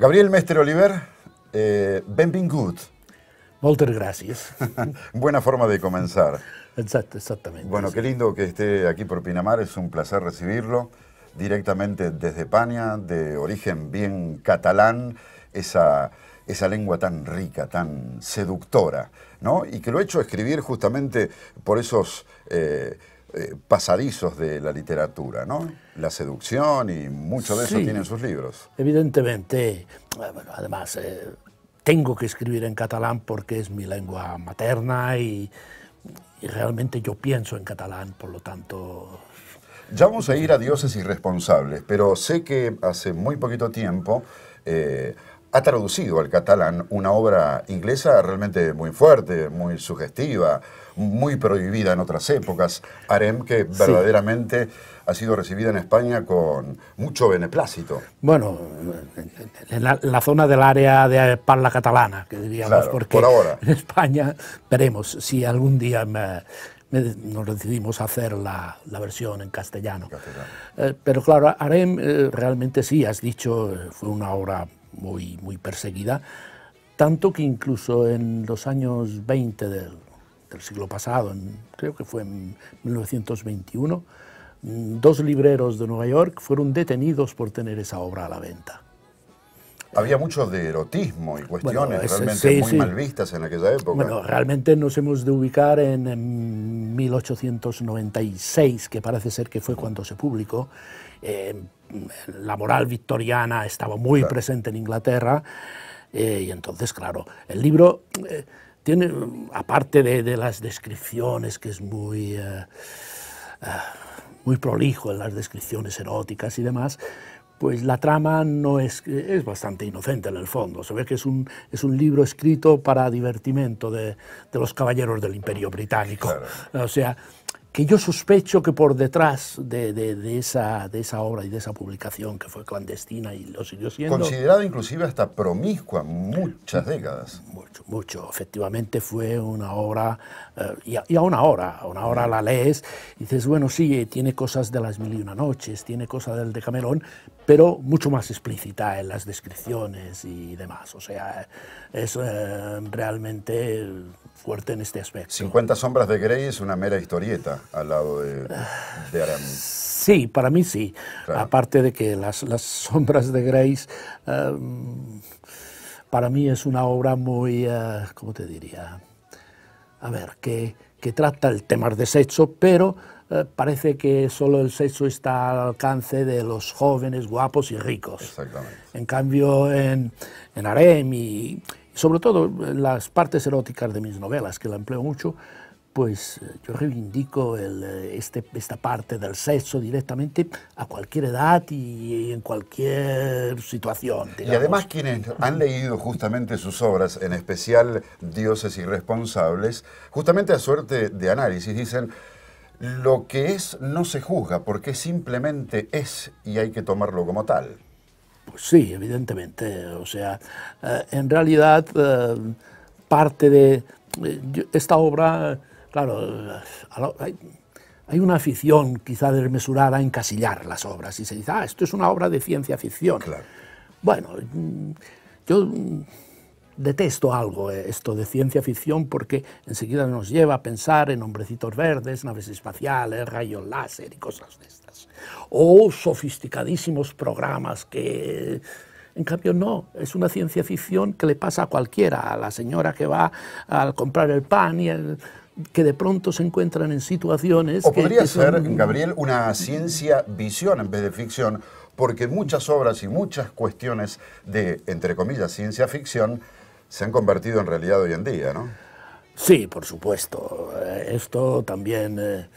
Gabriel Mestre Oliver, eh, benvingut. Walter gracias. Buena forma de comenzar. Exacto, exactamente. Bueno, qué lindo que esté aquí por Pinamar, es un placer recibirlo directamente desde España, de origen bien catalán, esa, esa lengua tan rica, tan seductora, ¿no? Y que lo he hecho escribir justamente por esos... Eh, eh, pasadizos de la literatura, ¿no? La seducción y mucho de eso tienen sus libros. Evidentemente, eh, además eh, tengo que escribir en catalán porque es mi lengua materna y, realmente yo pienso en catalán, por lo tanto... Ya vamos a ir a Dioses Irresponsables, pero sé que hace muy poquito tiempo ha traducido al catalán una obra inglesa realmente muy fuerte, muy sugestiva, muy prohibida en otras épocas, Harem, que verdaderamente ha sido recibida en España con mucho beneplácito. Bueno, en la, zona del área de parla catalana, que diríamos, porque en España veremos si algún día nos decidimos hacer la, versión en castellano. Eh, pero claro, Harem eh, realmente sí, has dicho, eh, fue una obra muy, perseguida, tanto que incluso en los años 20 del, siglo pasado, creo que fue en 1921, mm, dos libreros de Nueva York fueron detenidos por tener esa obra a la venta. Había mucho de erotismo y cuestiones realmente muy mal vistas en aquella época. Bueno, realmente nos hemos de ubicar en, 1896, que parece ser que fue cuando se publicó. Eh, la moral victoriana estaba muy presente en Inglaterra eh, y entonces, claro, el libro eh, tiene, aparte de, de, las descripciones, que es muy muy prolijo en las descripciones eróticas y demás, pues la trama no es, es bastante inocente en el fondo. Se ve que es un, es un libro escrito para divertimento de, de los caballeros del Imperio Británico. O sea, que yo sospecho que por detrás de, de, esa, de esa obra y de esa publicación que fue clandestina y lo siguió siendo... Considerada inclusive hasta promiscua muchas décadas mucho, Efectivamente fue una obra, eh, a y, hora a una hora la lees, y dices, bueno, sí, tiene cosas de las mil y una noches, tiene cosas del de Camerón, pero mucho más explícita en las descripciones y demás. O sea, es eh, realmente fuerte en este aspecto. 50 sombras de Grey es una mera historieta al lado de, de Sí, para mí sí. Aparte de que las, las sombras de Grace... Eh, para mí es una obra muy, eh, ¿cómo te diría? A ver, que, que trata el tema de sexo, pero eh, parece que solo el sexo está al alcance de los jóvenes, guapos y ricos. Exactamente. En cambio, en, en y sobre todo en las partes eróticas de mis novelas, que la empleo mucho, pues eh, yo reivindico el, eh, este, esta parte del sexo directamente a cualquier edad y, en cualquier situación. Y además quienes han leído justamente sus obras, en especial Dioses Irresponsables, justamente a suerte de análisis, dicen, lo que es no se juzga porque simplemente es y hay que tomarlo como tal. Pues sí, evidentemente. O sea, eh, en realidad parte de esta obra claro, hay, una afición quizá desmesurada a encasillar las obras y se dice, ah, esto es una obra de ciencia ficción. Claro. Bueno, mm, yo mm, detesto algo eh, esto de ciencia ficción porque enseguida nos lleva a pensar en hombrecitos verdes, naves espaciales, rayos láser y cosas de estas. O sofisticadísimos programas que... En cambio, no, es una ciencia ficción que le pasa a cualquiera, a la señora que va a comprar el pan y el que de pronto se encuentran en situaciones... O podría ser, Gabriel, una ciencia visión en vez de ficción, porque muchas obras y muchas cuestiones de, entre comillas, ciencia ficción se han convertido en realidad hoy en día, ¿no? Sí, por supuesto. Eh, esto también eh,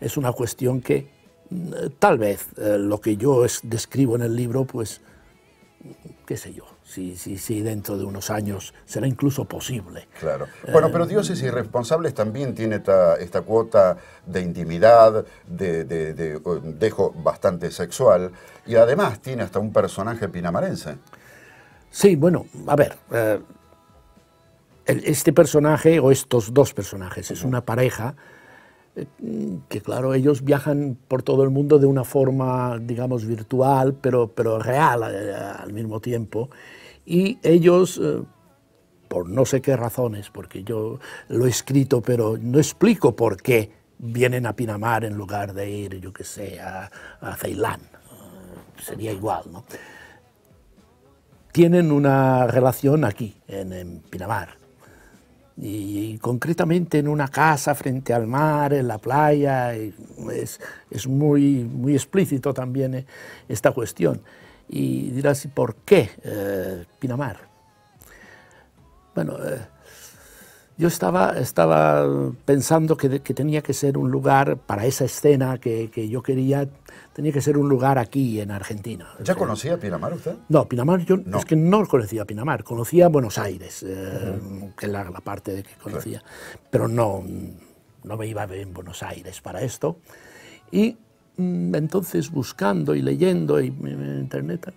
es una cuestión que mm, tal vez eh, lo que yo describo en el libro, pues, qué sé yo, sí, sí, sí, dentro de unos años será incluso posible. Claro. Bueno, pero eh, dioses irresponsables también tiene esta, cuota de intimidad, de, de, de, dejo bastante sexual, y además tiene hasta un personaje pinamarense. Sí, bueno, a ver, eh, este personaje o estos dos personajes es una pareja eh, que claro, ellos viajan por todo el mundo de una forma, digamos, virtual, pero, pero real al mismo tiempo y ellos, eh, por no sé qué razones, porque yo lo he escrito, pero no explico por qué vienen a Pinamar en lugar de ir, yo qué sé, a, Ceilán. Eh, sería igual, ¿no? Tienen una relación aquí, en, Pinamar y, concretamente en una casa frente al mar, en la playa, es, es muy, muy explícito también eh, esta cuestión. Y dirás, por qué eh, Pinamar? Bueno, eh, yo estaba, estaba pensando que, que, tenía que ser un lugar para esa escena que, que, yo quería, tenía que ser un lugar aquí en Argentina. ¿Ya conocía Pinamar usted? No, Pinamar yo es que no conocía Pinamar, conocía Buenos Aires, eh, que es la parte de que conocía, pero no, no me iba a ver en Buenos Aires para esto. Y Mm, entonces buscando y leyendo y, mm, en internet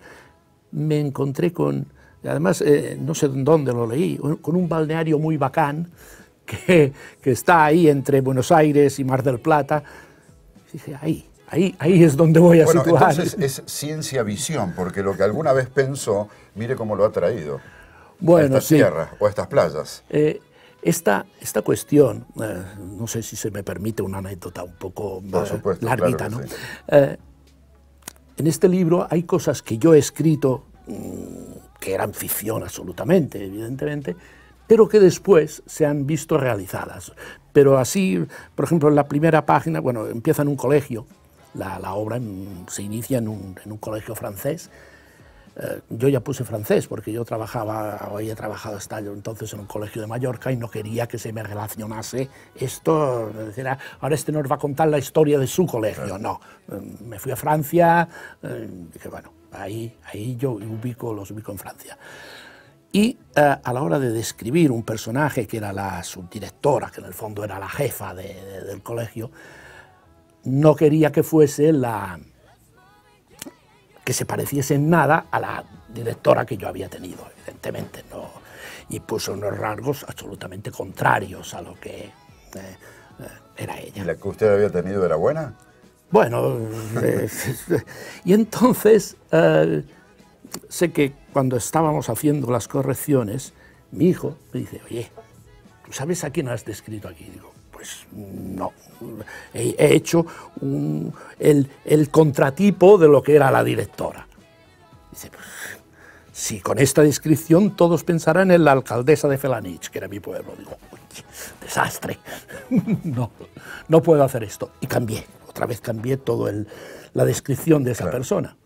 me encontré con, además eh, no sé dónde lo leí, con un balneario muy bacán que, que está ahí entre Buenos Aires y Mar del Plata. dije, ahí, Ahí, ahí, es donde voy a bueno, Entonces es ciencia visión, porque lo que alguna vez pensó, mire cómo lo ha traído. Bueno, a estas tierras o a estas playas. Eh, esta, esta cuestión, eh, no sé si se me permite una anécdota un poco eh, larguita, ¿no? Eh, en este libro hay cosas que yo he escrito mm, que eran ficción absolutamente, evidentemente, pero que después se han visto realizadas. Pero así, por ejemplo, en la primera página, bueno, empieza en un colegio, la, obra se inicia en un, en un colegio francés, eh, yo ya puse francés porque yo trabajaba, hoy he trabajado hasta entonces en un colegio de Mallorca y no quería que se me relacionase esto. Ah, ahora este nos va a contar la historia de su colegio. No, mm, me fui a Francia, eh, dije, bueno, ahí, ahí yo ubico, los ubico en Francia. Y eh, a la hora de describir un personaje que era la subdirectora, que en el fondo era la jefa del colegio, no quería que fuese la, que se pareciese en nada a la directora que yo había tenido, evidentemente, no, y puso unos rasgos absolutamente contrarios a lo que eh, eh, era ella. la que usted había tenido era buena? Bueno, eh, y entonces sé que cuando estábamos haciendo las correcciones, mi hijo me dice, oye, ¿tú sabes a quién has descrito aquí? Digo, pues, no. He, hecho el, contratipo de lo que era la directora. Dice, pues, si con esta descripción todos pensarán en la alcaldesa de Felanich, que era mi pueblo. Digo, desastre. no, no puedo hacer esto. Y cambié. Otra vez cambié todo la descripción de esa persona.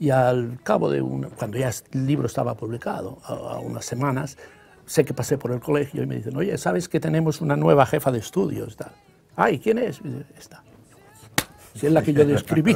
Y al cabo de un, cuando ya el libro estaba publicado, a unas semanas, sé que pasé por el colegio y me dicen, oye, ¿sabes que tenemos una nueva jefa de estudios? Tal. Ay, ¿quién es? Esta. es la que yo describí.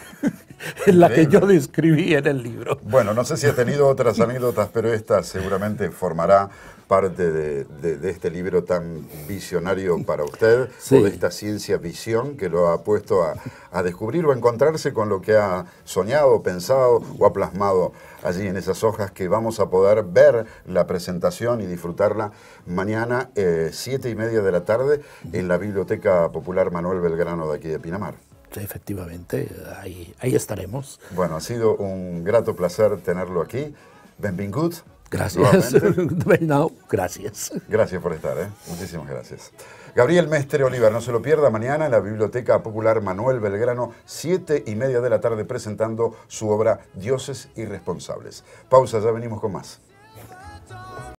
es la que yo describí en el libro. Bueno, no sé si ha tenido otras anécdotas, pero esta seguramente formará parte de, este libro tan visionario para usted, o de esta ciencia visión que lo ha puesto a, a descubrir o a encontrarse con lo que ha soñado, pensado o ha plasmado allí en esas hojas que vamos a poder ver la presentación y disfrutarla mañana, eh, siete y media de la tarde, en la Biblioteca Popular Manuel Belgrano de aquí de Pinamar. Sí, efectivamente, ahí, ahí estaremos. Bueno, ha sido un grato placer tenerlo aquí. Ben Benvingut Gracias. gracias. Gracias por estar, ¿eh? Muchísimas gracias. Gabriel Mestre Oliver, no se lo pierda mañana en la Biblioteca Popular Manuel Belgrano, siete y media de la tarde, presentando su obra Dioses Irresponsables. Pausa, ya venimos con más.